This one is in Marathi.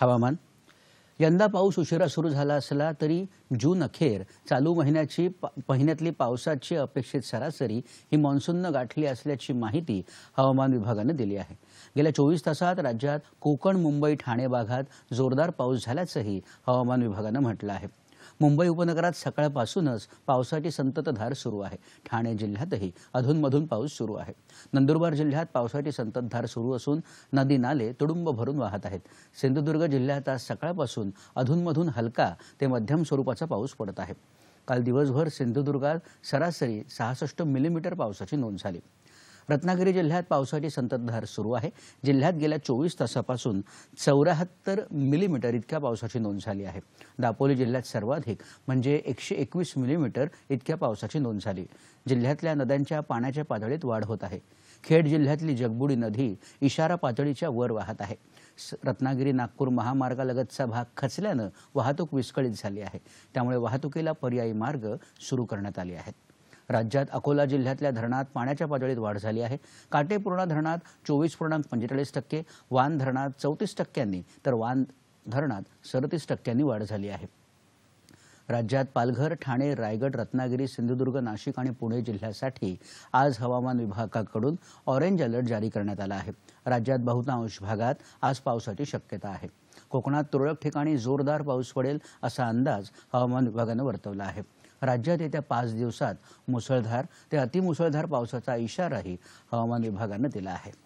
हवामान यंदा पाऊस उशिरा सुरू झाला असला तरी जून अखेर चालू महिन्याची महिन्यातली पावसाची अपेक्षित सरासरी ही मान्सूननं गाठली असल्याची माहिती हवामान विभागानं दिली आहे गेल्या चोवीस तासात राज्यात कोकण मुंबई ठाणे भागात जोरदार पाऊस झाल्याचंही हवामान विभागानं म्हटलं आहे मुंबई उपनगरात सकाळपासूनच पावसाची संततधार सुरू आहे ठाणे जिल्ह्यातही अधूनमधून पाऊस सुरू आहे नंदुरबार जिल्ह्यात पावसाची संततधार सुरू असून नदी नाले तुडुंब भरून वाहत आहेत सिंधुदुर्ग जिल्ह्यात आज सकाळपासून अधूनमधून हलका ते मध्यम स्वरूपाचा पाऊस पडत आहे काल दिवसभर सिंधुदुर्गात सरासरी सहासष्ट मिलीमीटर पावसाची नोंद झाली रत्नागिरी जिल्ह्यात पावसाची संततधार सुरू आहे जिल्ह्यात गेल्या चोवीस तासापासून चौऱ्याहत्तर मिलीमीटर इतक्या पावसाची नोंद झाली आहे दापोली जिल्ह्यात सर्वाधिक म्हणजे एकशे एकवीस मिलीमीटर इतक्या पावसाची नोंद झाली जिल्ह्यातल्या नद्यांच्या पाण्याच्या पातळीत वाढ होत आहे खेड जिल्ह्यातली जगबुडी नदी इशारा पातळीच्या वर वाहत आहे रत्नागिरी नागपूर महामार्गालगतचा भाग खचल्यानं वाहतूक विस्कळीत झाली आहे त्यामुळे वाहतुकीला पर्यायी मार्ग सुरू करण्यात आले आहेत राज्यात अकोला जिल्ह्यातल्या धरणात पाण्याच्या पातळीत वाढ झाली आहे काटेपूर्णा धरणात चोवीस पूर्णांक पंचेचाळीस टक्के वान धरणात चौतीस टक्क्यांनी तर वान धरणात सदतीस टक्क्यांनी वाढ झाली आहे राज्यात पालघर ठाणे रायगड रत्नागिरी सिंधुदुर्ग नाशिक आणि पुणे जिल्ह्यासाठी आज हवामान विभागाकडून ऑरेंज अलर्ट जारी करण्यात आला आहे राज्यात बहुतांश भागात आज पावसाची शक्यता आहे कोकणात तुरळक ठिकाणी जोरदार पाऊस पडेल असा अंदाज हवामान विभागानं वर्तवला आहे राज्यात येत्या पाच दिवसात मुसळधार ते अतिमुसळधार पावसाचा इशाराही हवामान विभागानं दिला आहे